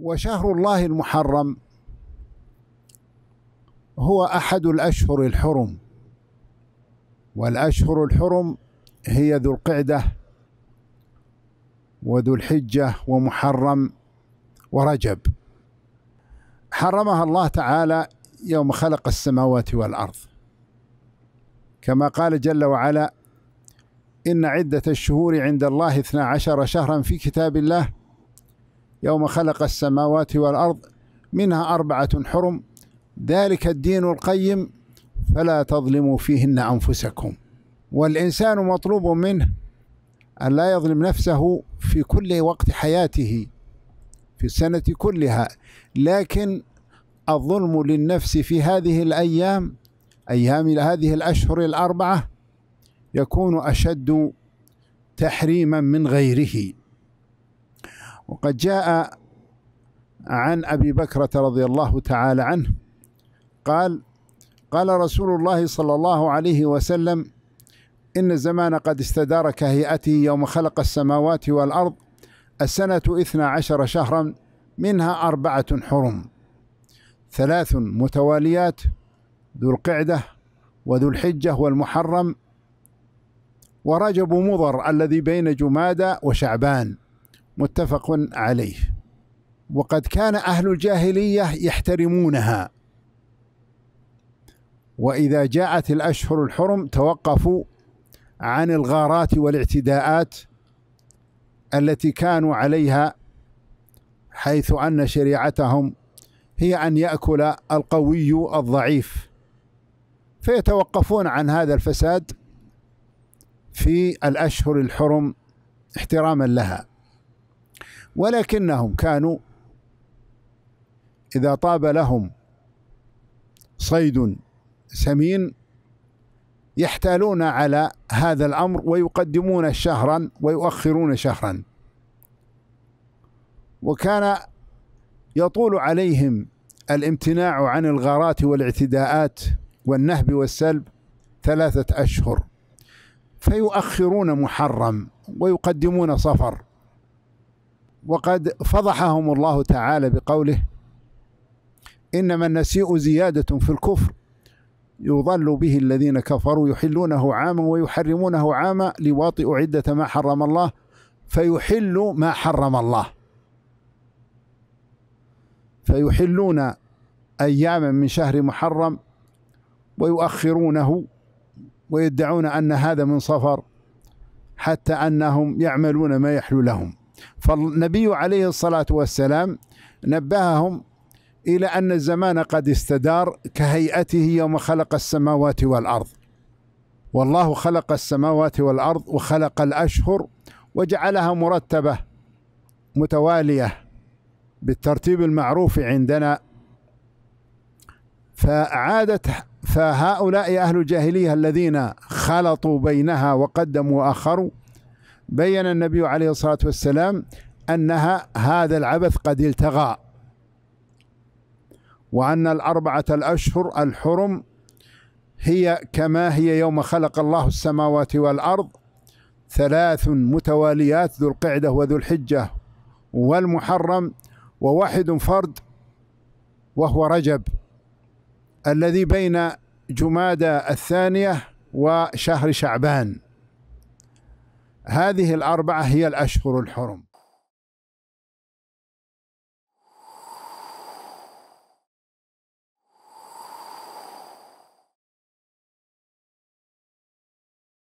وشهر الله المحرم هو احد الاشهر الحرم والاشهر الحرم هي ذو القعده وذو الحجه ومحرم ورجب حرمها الله تعالى يوم خلق السماوات والارض كما قال جل وعلا ان عده الشهور عند الله اثنا عشر شهرا في كتاب الله يوم خلق السماوات والأرض منها أربعة حرم ذلك الدين القيم فلا تظلموا فيهن أنفسكم والإنسان مطلوب منه أن لا يظلم نفسه في كل وقت حياته في السنة كلها لكن الظلم للنفس في هذه الأيام أيام هذه الأشهر الأربعة يكون أشد تحريما من غيره وقد جاء عن أبي بكرة رضي الله تعالى عنه قال قال رسول الله صلى الله عليه وسلم إن الزمان قد استدار كهيئته يوم خلق السماوات والأرض السنة إثنى عشر شهرا منها أربعة حرم ثلاث متواليات ذو القعدة وذو الحجة والمحرم ورجب مضر الذي بين جمادى وشعبان متفق عليه وقد كان أهل الجاهلية يحترمونها وإذا جاءت الأشهر الحرم توقفوا عن الغارات والاعتداءات التي كانوا عليها حيث أن شريعتهم هي أن يأكل القوي الضعيف فيتوقفون عن هذا الفساد في الأشهر الحرم احتراما لها ولكنهم كانوا إذا طاب لهم صيد سمين يحتالون على هذا الأمر ويقدمون شهرا ويؤخرون شهرا وكان يطول عليهم الامتناع عن الغارات والاعتداءات والنهب والسلب ثلاثة أشهر فيؤخرون محرم ويقدمون صفر وقد فضحهم الله تعالى بقوله إنما النسيء زيادة في الكفر يضل به الذين كفروا يحلونه عاما ويحرمونه عاما ليواطئوا عدة ما حرم الله فيحل ما حرم الله فيحلون أياما من شهر محرم ويؤخرونه ويدعون أن هذا من صفر حتى أنهم يعملون ما يحلو لهم فالنبي عليه الصلاة والسلام نبههم إلى أن الزمان قد استدار كهيئته يوم خلق السماوات والأرض والله خلق السماوات والأرض وخلق الأشهر وجعلها مرتبة متوالية بالترتيب المعروف عندنا فعادت فهؤلاء أهل الجاهلية الذين خلطوا بينها وقدموا وأخروا بين النبي عليه الصلاة والسلام أنها هذا العبث قد التغى وأن الأربعة الأشهر الحرم هي كما هي يوم خلق الله السماوات والأرض ثلاث متواليات ذو القعدة وذو الحجة والمحرم وواحد فرد وهو رجب الذي بين جمادى الثانية وشهر شعبان هذه الأربعة هي الأشهر الحرم